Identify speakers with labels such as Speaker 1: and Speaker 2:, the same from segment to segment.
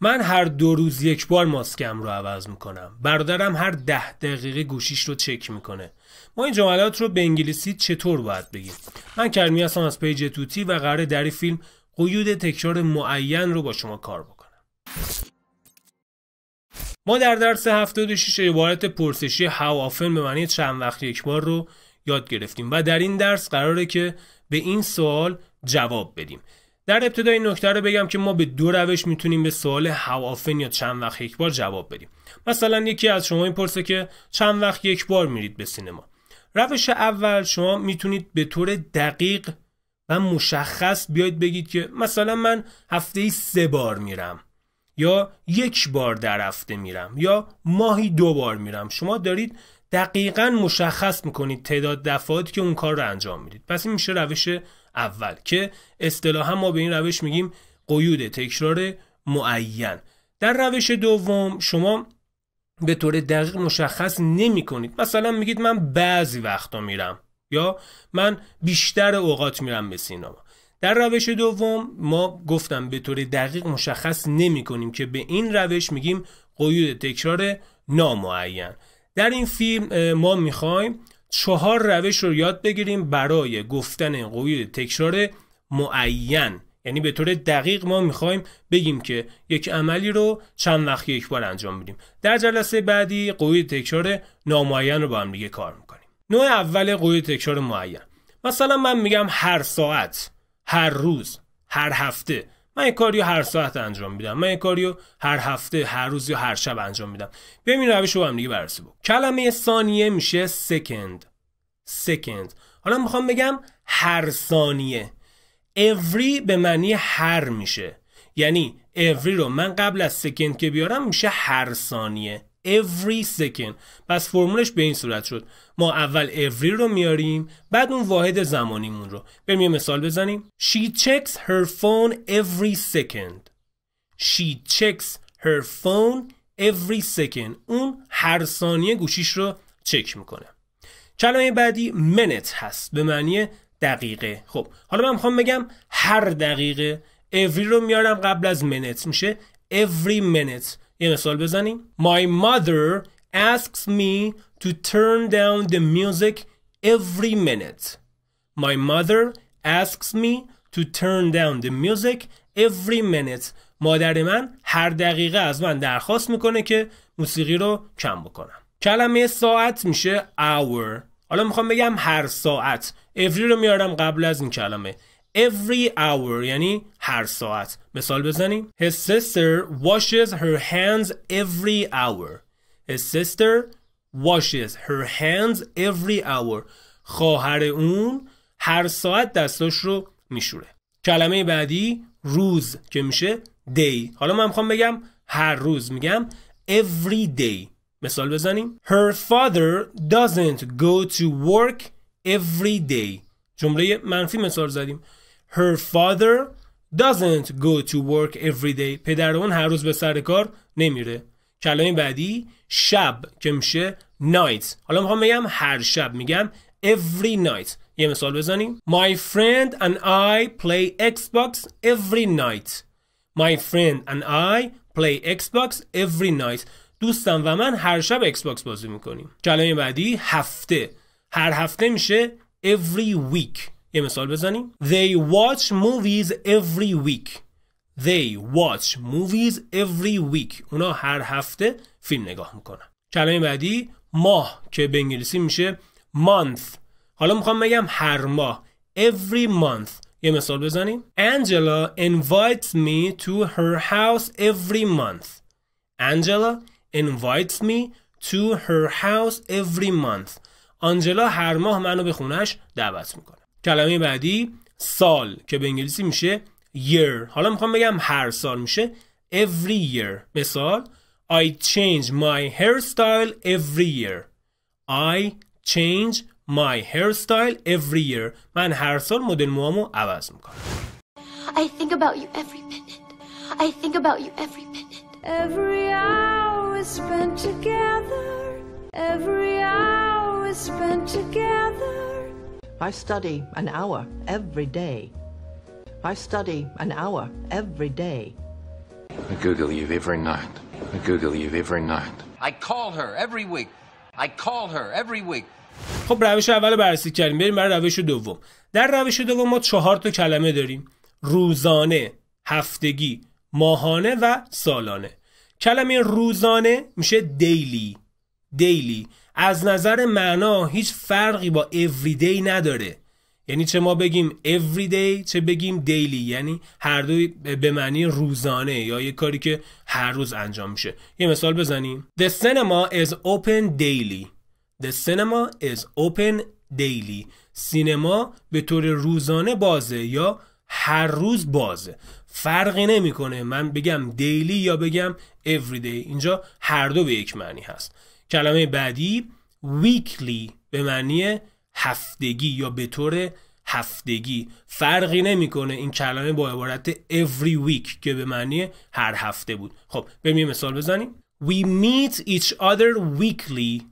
Speaker 1: من هر دو روز یک بار ماسکم رو عوض میکنم برادرم هر ده دقیقه گوشیش رو چک میکنه ما این جملات رو به انگلیسی چطور باید بگیم من کرمی هستم از پیج توتی و قراره در این فیلم قیود تکرار معین رو با شما کار بکنم ما در درس 76 عبارت پرسشی هاو آفن به معنی چند وقت یک بار رو یاد گرفتیم و در این درس قراره که به این سوال جواب بدیم در ابتدا این نکته رو بگم که ما به دو روش میتونیم به سوال هوافن یا چند وقت یک بار جواب بدیم مثلا یکی از شما این پرسه که چند وقت یک بار میرید به سینما روش اول شما میتونید به طور دقیق و مشخص بیاید بگید که مثلا من هفته ای سه بار میرم یا یک بار در هفته میرم یا ماهی دو بار میرم شما دارید دقیقا مشخص میکنید تعداد دفعات که اون کار رو انجام میدید پس این میشه روش اول که اصطلاحا ما به این روش میگیم قیود تکرار معین در روش دوم شما به طور دقیق مشخص نمی کنید مثلا میگید من بعضی وقتا میرم یا من بیشتر اوقات میرم به سینما در روش دوم ما گفتم به طور دقیق مشخص نمی کنیم که به این روش میگیم قیود تکرار نامعین در این فیلم ما میخوایم چهار روش رو یاد بگیریم برای گفتن قوی تکرار معین یعنی به طور دقیق ما میخوایم بگیم که یک عملی رو چند وقت یک بار انجام میدیم در جلسه بعدی قوی تکرار نامعین رو با هم دیگه کار میکنیم نوع اول قوی تکرار معین مثلا من میگم هر ساعت هر روز هر هفته من این کاریو هر ساعت انجام میدم من این کاریو هر هفته هر روز یا هر شب انجام میدم ببین این روش رو هم دیگه بررسی بکنیم کلمه ثانیه میشه سکند سکند حالا میخوام بگم هر ثانیه every به معنی هر میشه یعنی every رو من قبل از سکند که بیارم میشه هر ثانیه every second پس فرمولش به این صورت شد ما اول every رو میاریم بعد اون واحد زمانیمون رو بریم یه مثال بزنیم she checks her phone every second she checks her phone every second اون هر ثانیه گوشیش رو چک میکنه کلمه بعدی minute هست به معنی دقیقه خب حالا من میخوام بگم هر دقیقه every رو میارم قبل از minute میشه every minute یه مثال بزنیم My mother asks me to turn down the music every minute My mother asks me to turn down the music every minute مادر من هر دقیقه از من درخواست میکنه که موسیقی رو کم بکنم کلمه ساعت میشه hour حالا میخوام بگم هر ساعت every رو میارم قبل از این کلمه every hour یعنی هر ساعت مثال بزنیم His sister washes her hands every hour His sister washes her hands every hour خواهر اون هر ساعت دستاش رو میشوره کلمه بعدی روز که میشه دی حالا من میخوام بگم هر روز میگم every day مثال بزنیم Her father doesn't go to work every day جمله منفی مثال زدیم her father doesn't go to work every day پدر اون هر روز به سر کار نمیره کلمه بعدی شب که میشه night حالا میخوام بگم هر شب میگم every night یه مثال بزنیم my friend and I play Xbox every night my friend and I play Xbox every night دوستم و من هر شب Xbox بازی میکنیم کلمه بعدی هفته هر هفته میشه every week یه مثال بزنیم They watch movies every week They watch movies every week اونا هر هفته فیلم نگاه میکنن کلمه بعدی ماه که به انگلیسی میشه month حالا میخوام بگم هر ماه every month یه مثال بزنیم Angela invites me to her house every month Angela invites me to her house every month آنجلا هر ماه منو به خونش دعوت میکنه کلمه بعدی سال که به انگلیسی میشه year حالا میخوام بگم هر سال میشه every year مثال I change my hairstyle every year I change my hairstyle every year من هر سال مدل موامو عوض میکنم I think about you every minute I think about you every minute Every hour spent together Every hour spent together I study an hour every day. I study an hour every day. I Google you every night. I Google you every night. I call her every week. I call her every week. خب روش اول بررسی کردیم بریم برای روش دوم در روش دوم ما چهار تا کلمه داریم روزانه هفتگی ماهانه و سالانه کلمه روزانه میشه دیلی دیلی از نظر معنا هیچ فرقی با everyday نداره یعنی چه ما بگیم everyday چه بگیم دیلی یعنی هر دوی به معنی روزانه یا یه کاری که هر روز انجام میشه یه مثال بزنیم The cinema is open daily The cinema is open daily سینما به طور روزانه بازه یا هر روز بازه فرقی نمیکنه من بگم دیلی یا بگم everyday اینجا هر دو به یک معنی هست کلمه بعدی ویکلی به معنی هفتگی یا به طور هفتگی فرقی نمیکنه این کلمه با عبارت every week که به معنی هر هفته بود خب بریم مثال بزنیم We meet each other weekly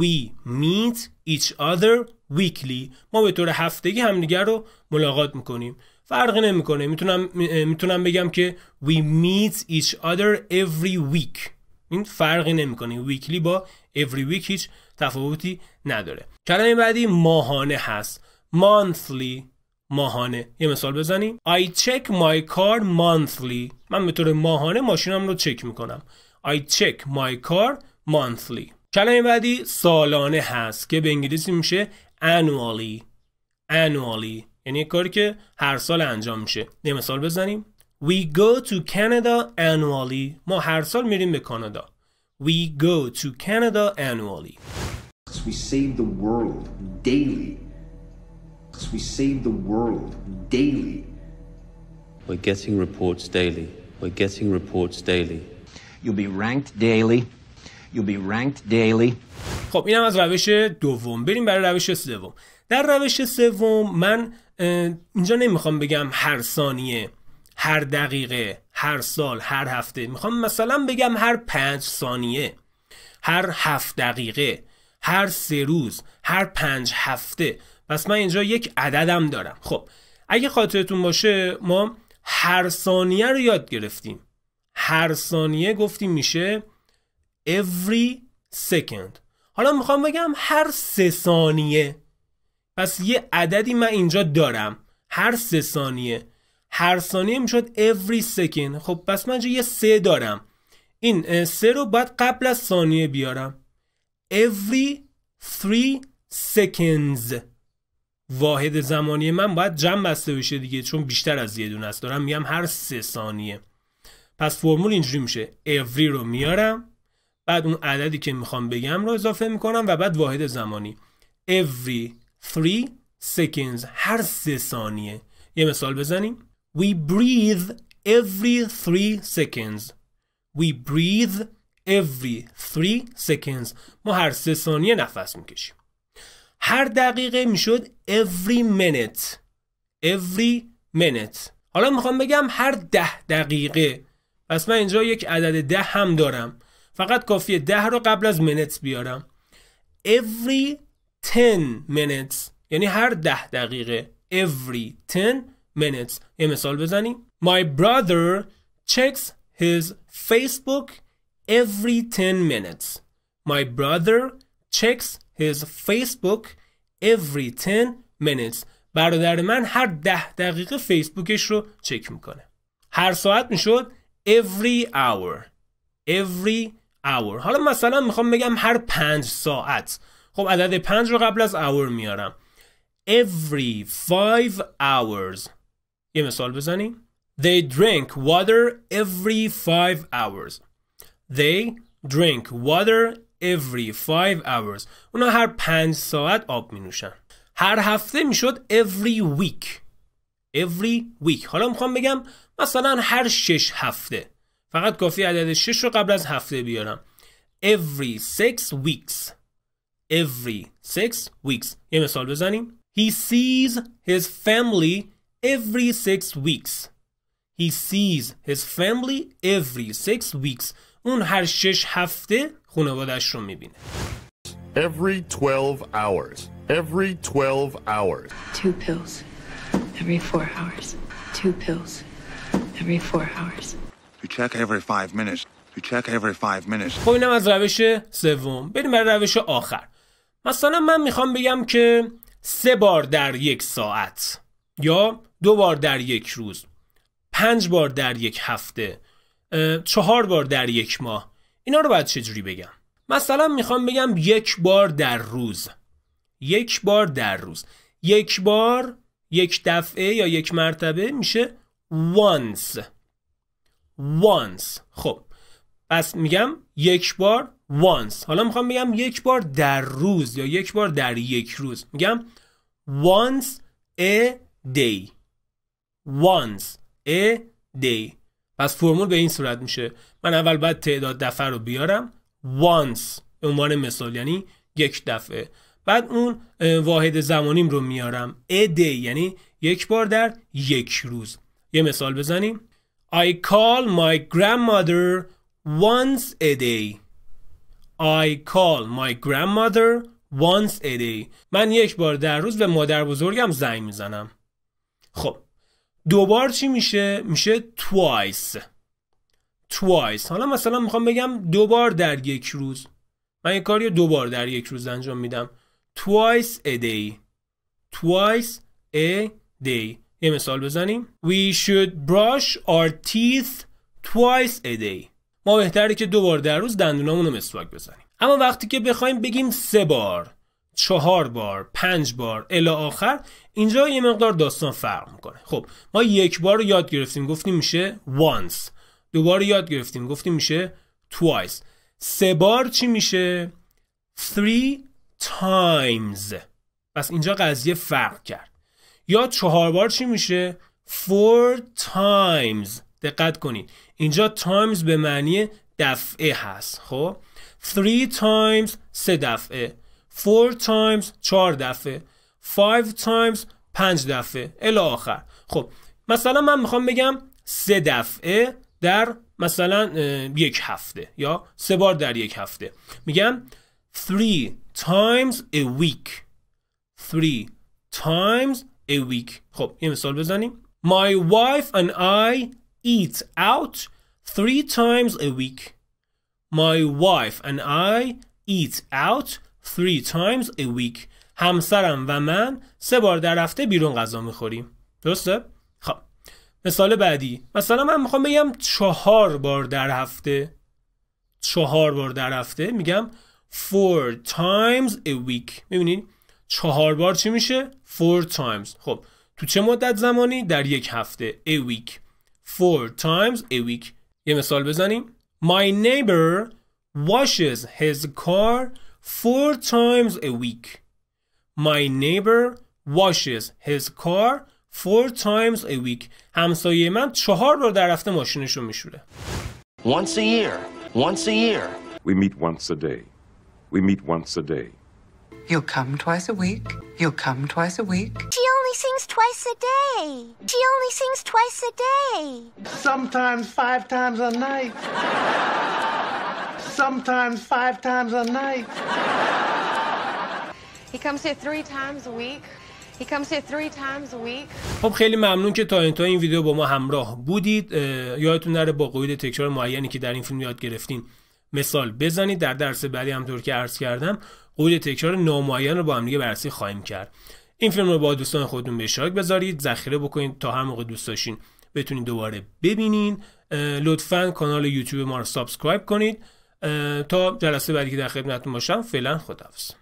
Speaker 1: We meet each other weekly ما به طور هفتگی همدیگر رو ملاقات میکنیم فرقی نمیکنه میتونم میتونم بگم که we meet each other every week این فرقی نمیکنه ویکلی با اوری ویک هیچ تفاوتی نداره کلمه بعدی ماهانه هست monthly ماهانه یه مثال بزنیم I check my car monthly من به طور ماهانه ماشینم رو چک میکنم I check my car monthly کلمه بعدی سالانه هست که به انگلیسی میشه annually annually یعنی کاری که هر سال انجام میشه یه مثال بزنیم We go to Canada annually. ما هر سال میریم به کانادا. We go to Canada annually. We save the world daily. We save the world daily. We're getting reports daily. We're getting reports daily. You'll be ranked daily. You'll be ranked daily. خب اینم از روش دوم بریم برای روش سوم در روش سوم من اینجا نمیخوام بگم هر ثانیه هر دقیقه هر سال هر هفته میخوام مثلا بگم هر پنج ثانیه هر هفت دقیقه هر سه روز هر پنج هفته پس من اینجا یک عددم دارم خب اگه خاطرتون باشه ما هر ثانیه رو یاد گرفتیم هر ثانیه گفتیم میشه every second حالا میخوام بگم هر سه ثانیه پس یه عددی من اینجا دارم هر سه ثانیه هر ثانیه میشد every second خب پس من یه سه دارم این سه رو باید قبل از ثانیه بیارم every three seconds واحد زمانی من باید جمع بسته بشه دیگه چون بیشتر از یه دونه است دارم میگم هر سه ثانیه پس فرمول اینجوری میشه every رو میارم بعد اون عددی که میخوام بگم رو اضافه میکنم و بعد واحد زمانی every three seconds هر سه ثانیه یه مثال بزنیم We breathe every three seconds. We breathe every three seconds. ما هر سه ثانیه نفس میکشیم. هر دقیقه میشد every minute. Every minute. حالا میخوام بگم هر ده دقیقه. پس من اینجا یک عدد ده هم دارم. فقط کافیه ده رو قبل از minutes بیارم. Every 10 minutes. یعنی هر ده دقیقه. Every 10 minutes مثال بزنی. My brother checks his Facebook every 10 minutes My brother checks his Facebook every 10 minutes برادر من هر ده دقیقه فیسبوکش رو چک میکنه هر ساعت میشد every hour every hour حالا مثلا میخوام بگم هر پنج ساعت خب عدد پنج رو قبل از hour میارم every five hours یه مثال بزنیم They drink water every five hours They drink water every five hours اونا هر پنج ساعت آب می نوشن هر هفته میشد every week every week حالا میخوام بگم مثلا هر شش هفته فقط کافی عدد شش رو قبل از هفته بیارم every six weeks every six weeks یه مثال بزنیم he sees his family every six weeks. He sees his family every six weeks. اون هر شش هفته خانوادش رو میبینه. Every 12 hours. Every 12 hours. Two pills every four hours. Two pills every four hours. We check every five minutes. We check every five minutes. خب اینم از روش سوم. بریم برای روش آخر. مثلا من میخوام بگم که سه بار در یک ساعت یا دو بار در یک روز پنج بار در یک هفته چهار بار در یک ماه اینا رو باید چجوری بگم مثلا میخوام بگم یک بار در روز یک بار در روز یک بار یک دفعه یا یک مرتبه میشه once once خب پس میگم یک بار once حالا میخوام بگم یک بار در روز یا یک بار در یک روز میگم once a day once a day پس فرمول به این صورت میشه من اول باید تعداد دفعه رو بیارم once به عنوان مثال یعنی یک دفعه بعد اون واحد زمانیم رو میارم a day یعنی یک بار در یک روز یه مثال بزنیم I call my grandmother once a day I call my grandmother once a day من یک بار در روز به مادر بزرگم زنگ میزنم خب دوبار چی میشه میشه twice twice، حالا مثلا میخوام بگم دوبار در یک روز من یه کاری دوبار در یک روز انجام میدم twice a day twice a day یه مثال بزنیم we should brush our teeth twice a day ما بهتره که دوبار در روز دندونامونو مسواک بزنیم اما وقتی که بخوایم بگیم سه بار چهار بار پنج بار الا آخر اینجا یه مقدار داستان فرق میکنه خب ما یک بار رو یاد گرفتیم گفتیم میشه once دوباره یاد گرفتیم گفتیم میشه twice سه بار چی میشه three times پس اینجا قضیه فرق کرد یا چهار بار چی میشه four times دقت کنید اینجا times به معنی دفعه هست خب three times سه دفعه 4 times 4 دفعه 5 times 5 دفعه الی آخر خب مثلا من میخوام بگم 3 دفعه در مثلا یک هفته یا سه بار در یک هفته میگم 3 times a week 3 times a week خب یه مثال بزنیم My wife and I eat out 3 times a week My wife and I eat out three times a week همسرم و من سه بار در هفته بیرون غذا میخوریم درسته؟ خب مثال بعدی مثلا من میخوام بگم چهار بار در هفته چهار بار در هفته میگم four times a week میبینید چهار بار چی میشه four times خب تو چه مدت زمانی در یک هفته a week four times a week یه مثال بزنیم my neighbor washes his car four times a week. My neighbor washes his car four times a week. همسایه من چهار بار در هفته ماشینش رو میشوره. Once a year. Once a year. We meet once a day. We meet once a day. You'll come twice a week. You'll come twice a week. She only sings twice a day. She only sings twice a day. Sometimes five times a night. sometimes five times a night. He comes here three times a week. He comes here three times a week. خب خیلی ممنون که تا تا این ویدیو با ما همراه بودید یادتون نره با قوید تکرار معینی که در این فیلم یاد گرفتین مثال بزنید در درس بعدی همطور که عرض کردم قوید تکرار نامعین رو با هم دیگه بررسی خواهیم کرد این فیلم رو با دوستان خودتون به اشتراک بذارید ذخیره بکنید تا هر موقع دوست داشتین بتونید دوباره ببینید. لطفا کانال یوتیوب ما رو سابسکرایب کنید تا جلسه بعدی که در خدمتتون باشم فعلا خداحافظ